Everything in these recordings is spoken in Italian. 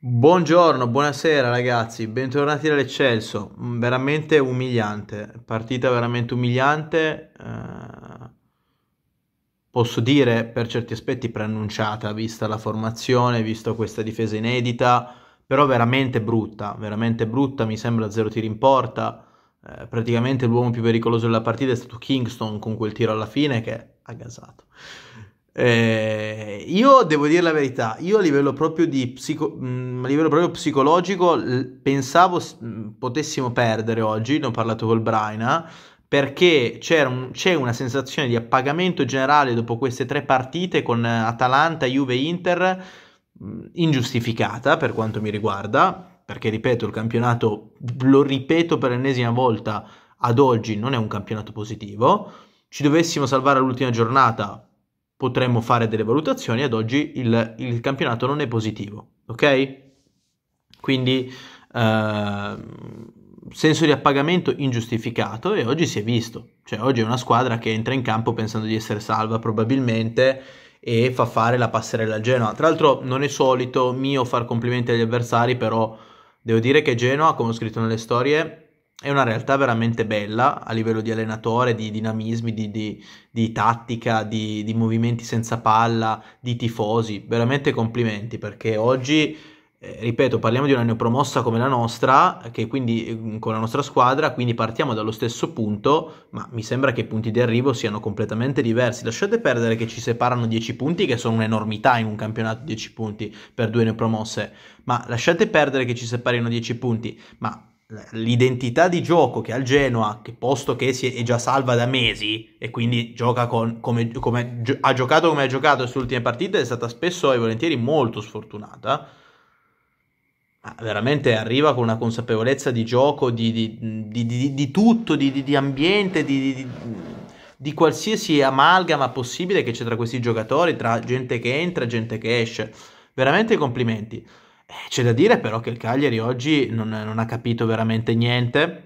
Buongiorno, buonasera ragazzi, bentornati dall'Eccelso, mm, veramente umiliante, partita veramente umiliante, eh, posso dire per certi aspetti preannunciata, vista la formazione, visto questa difesa inedita, però veramente brutta, veramente brutta, mi sembra zero tiri in porta, eh, praticamente l'uomo più pericoloso della partita è stato Kingston con quel tiro alla fine che ha gasato. Eh, io devo dire la verità, io a livello proprio, psico, mh, mm, a livello proprio psicologico l- pensavo s- mm, potessimo perdere oggi, ne ho parlato col Braina, perché un, c'è una sensazione di appagamento generale dopo queste tre partite con Atalanta, Juve, Inter, mh, mm, ingiustificata per quanto mi riguarda, perché ripeto, il campionato, lo ripeto per l'ennesima volta, ad oggi non è un campionato positivo. Ci dovessimo salvare all'ultima giornata, potremmo fare delle valutazioni, ad oggi il, il campionato non è positivo, ok? Quindi eh, senso di appagamento ingiustificato e oggi si è visto, cioè oggi è una squadra che entra in campo pensando di essere salva probabilmente e fa fare la passerella al Genoa. Tra l'altro non è solito mio far complimenti agli avversari, però devo dire che Genoa, come ho scritto nelle storie, è una realtà veramente bella a livello di allenatore, di dinamismi, di, di, di tattica, di, di, movimenti senza palla, di tifosi. Veramente complimenti perché oggi, eh, ripeto, parliamo di una neopromossa come la nostra, che quindi mm, con la nostra squadra, quindi partiamo dallo stesso punto, ma mi sembra che i punti di arrivo siano completamente diversi. Lasciate perdere che ci separano 10 punti, che sono un'enormità in un campionato 10 punti per due neopromosse, ma lasciate perdere che ci separino 10 punti, ma l'identità di gioco che ha il Genoa, che posto che si è già salva da mesi e quindi gioca con, come, come, ha giocato come ha giocato queste ultime partite, è stata spesso e volentieri molto sfortunata. Ma veramente arriva con una consapevolezza di gioco, di, di, di, di tutto, di, ambiente, di, qualsiasi amalgama possibile che c'è tra questi giocatori, tra gente che entra e gente che esce. Veramente complimenti. C'è da dire però che il Cagliari oggi non, non ha capito veramente niente,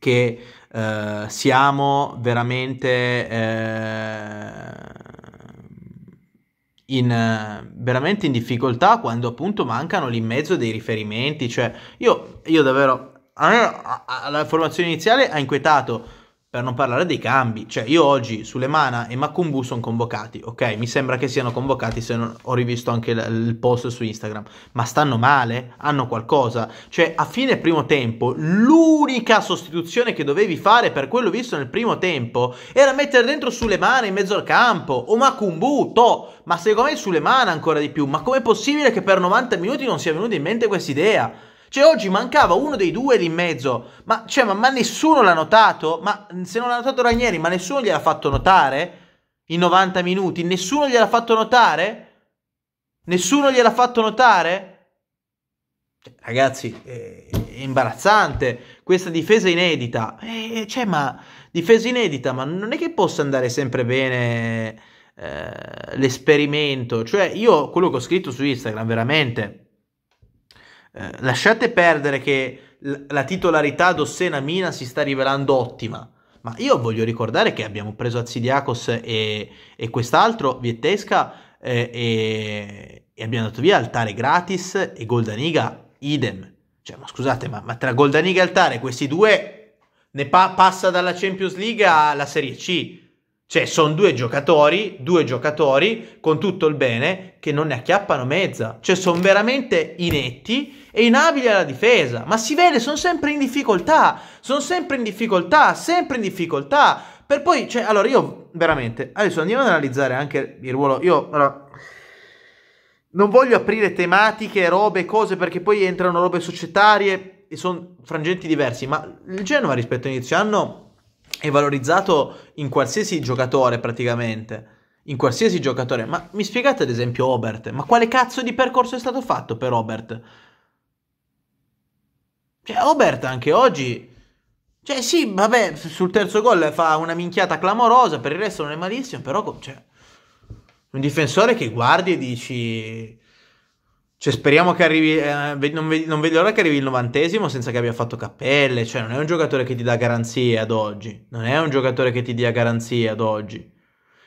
che eh, siamo veramente, eh, in, veramente, in, difficoltà quando appunto mancano lì in mezzo dei riferimenti. Cioè, io, io davvero, la formazione iniziale ha inquietato per non parlare dei cambi, cioè io oggi Sulemana e Makumbu sono convocati, ok? Mi sembra che siano convocati se non ho rivisto anche l- il post su Instagram, ma stanno male? Hanno qualcosa? Cioè a fine primo tempo l'unica sostituzione che dovevi fare per quello visto nel primo tempo era mettere dentro Sulemana in mezzo al campo o Makumbu, to, ma secondo me Sulemana ancora di più, ma com'è possibile che per 90 minuti non sia venuta in mente questa idea? Cioè oggi mancava uno dei due lì in mezzo, ma, cioè, ma, ma nessuno l'ha notato? Ma se non l'ha notato Ranieri, ma nessuno gliel'ha fatto notare? In 90 minuti? Nessuno gliel'ha fatto notare? Nessuno gliel'ha fatto notare? Ragazzi, eh, è imbarazzante questa difesa inedita. Eh, eh, cioè, ma difesa inedita, ma non è che possa andare sempre bene eh, l'esperimento. Cioè, io quello che ho scritto su Instagram, veramente, eh, lasciate perdere che l- la titolarità d'Ossena Mina si sta rivelando ottima, ma io voglio ricordare che abbiamo preso Azidiakos e, e quest'altro, Viettesca, eh, e, e abbiamo dato via Altare gratis e Goldaniga idem. Cioè, ma scusate, ma, ma tra Goldaniga e Altare questi due ne pa- passa dalla Champions League alla Serie C. Cioè, sono due giocatori, due giocatori con tutto il bene che non ne acchiappano mezza. Cioè, sono veramente inetti e inabili alla difesa. Ma si vede, sono sempre in difficoltà. Sono sempre in difficoltà, sempre in difficoltà. Per poi, cioè, allora io veramente. Adesso andiamo ad analizzare anche il ruolo. Io, allora, non voglio aprire tematiche, robe, cose perché poi entrano robe societarie e sono frangenti diversi. Ma il Genova rispetto all'inizio anno è valorizzato in qualsiasi giocatore praticamente. In qualsiasi giocatore. Ma mi spiegate ad esempio Obert? Ma quale cazzo di percorso è stato fatto per Obert? Cioè, Obert anche oggi... Cioè, sì, vabbè, sul terzo gol fa una minchiata clamorosa, per il resto non è malissimo, però... Cioè, un difensore che guardi e dici... Cioè, speriamo che arrivi. Eh, non, vedo, non vedo l'ora che arrivi il novantesimo senza che abbia fatto cappelle. Cioè, non è un giocatore che ti dà garanzie ad oggi. Non è un giocatore che ti dia garanzie ad oggi.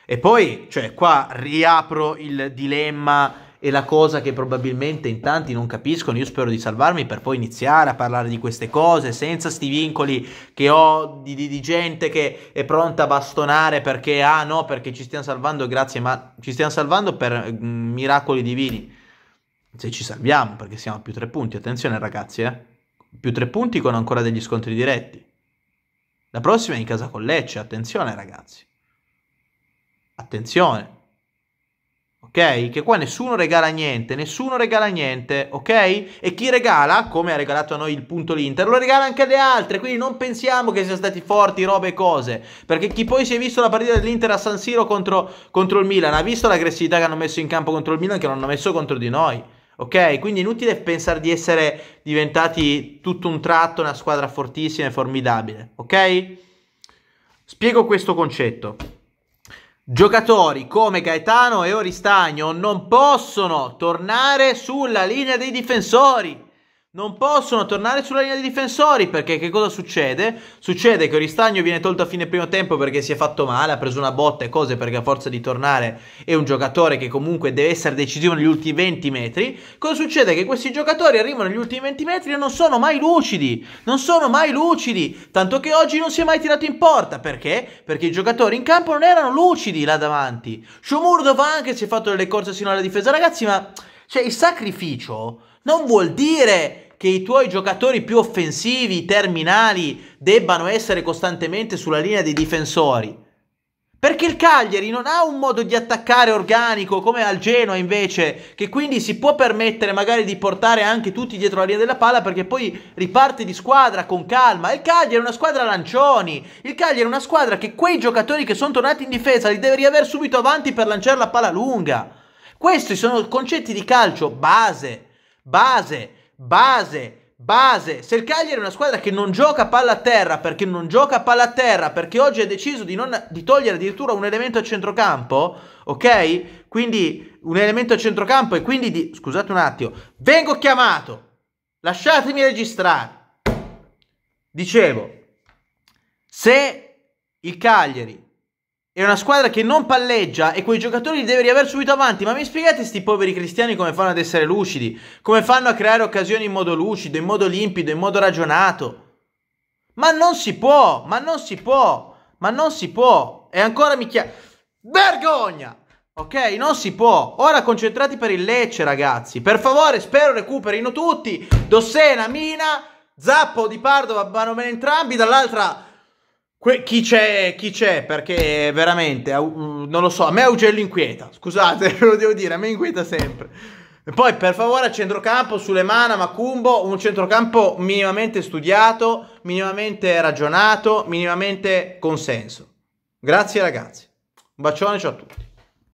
E poi, cioè, qua riapro il dilemma e la cosa che probabilmente in tanti non capiscono. Io spero di salvarmi per poi iniziare a parlare di queste cose senza sti vincoli che ho di, di, di gente che è pronta a bastonare perché, ah no, perché ci stiamo salvando, grazie, ma ci stiamo salvando per mh, mm, miracoli divini se ci salviamo, perché siamo a più tre punti, attenzione ragazzi, eh? più tre punti con ancora degli scontri diretti. La prossima è in casa con Lecce, attenzione ragazzi. Attenzione. Ok? Che qua nessuno regala niente, nessuno regala niente, ok? E chi regala, come ha regalato a noi il punto l'Inter, lo regala anche alle altre, quindi non pensiamo che siano stati forti, robe e cose, perché chi poi si è visto la partita dell'Inter a San Siro contro, contro il Milan, ha visto l'aggressività che hanno messo in campo contro il Milan che non hanno messo contro di noi ok? Quindi è inutile pensare di essere diventati tutto un tratto una squadra fortissima e formidabile, ok? Spiego questo concetto. Giocatori come Gaetano e Oristagno non possono tornare sulla linea dei difensori. Non possono tornare sulla linea dei difensori perché che cosa succede? Succede che Oristagno viene tolto a fine primo tempo perché si è fatto male, ha preso una botta e cose perché a forza di tornare è un giocatore che comunque deve essere decisivo negli ultimi 20 metri. Cosa succede? Che questi giocatori arrivano negli ultimi 20 metri e non sono mai lucidi, non sono mai lucidi, tanto che oggi non si è mai tirato in porta. Perché? Perché i giocatori in campo non erano lucidi là davanti. Shomurdov anche si è fatto delle corse sino alla difesa, ragazzi, ma cioè il sacrificio non vuol dire che i tuoi giocatori più offensivi, terminali, debbano essere costantemente sulla linea dei difensori. Perché il Cagliari non ha un modo di attaccare organico come al Genoa invece, che quindi si può permettere magari di portare anche tutti dietro la linea della palla perché poi riparte di squadra con calma. Il Cagliari è una squadra lancioni, il Cagliari è una squadra che quei giocatori che sono tornati in difesa li deve riavere subito avanti per lanciare la palla lunga. Questi sono concetti di calcio base, base, base, base. Se il Cagliari è una squadra che non gioca palla a terra, perché non gioca palla a terra, perché oggi ha deciso di, non, di togliere addirittura un elemento a centrocampo, ok? Quindi un elemento a centrocampo e quindi di... Scusate un attimo, vengo chiamato, lasciatemi registrare. Dicevo, se il Cagliari è una squadra che non palleggia e quei giocatori li deve riavere subito avanti. Ma mi spiegate sti poveri cristiani come fanno ad essere lucidi? Come fanno a creare occasioni in modo lucido, in modo limpido, in modo ragionato? Ma non si può, ma non si può, ma non si può. E ancora mi chiedo... Vergogna! Ok, non si può. Ora concentrati per il Lecce, ragazzi. Per favore, spero recuperino tutti. Dossena, Mina, Zappo di Padova vanno bene entrambi. Dall'altra Que- chi c'è, chi c'è, perché veramente, uh, non lo so, a me Augello inquieta, scusate, lo devo dire, a me inquieta sempre. E poi per favore a centrocampo, Sulemana, Macumbo, un centrocampo minimamente studiato, minimamente ragionato, minimamente consenso. Grazie ragazzi, un bacione, ciao a tutti.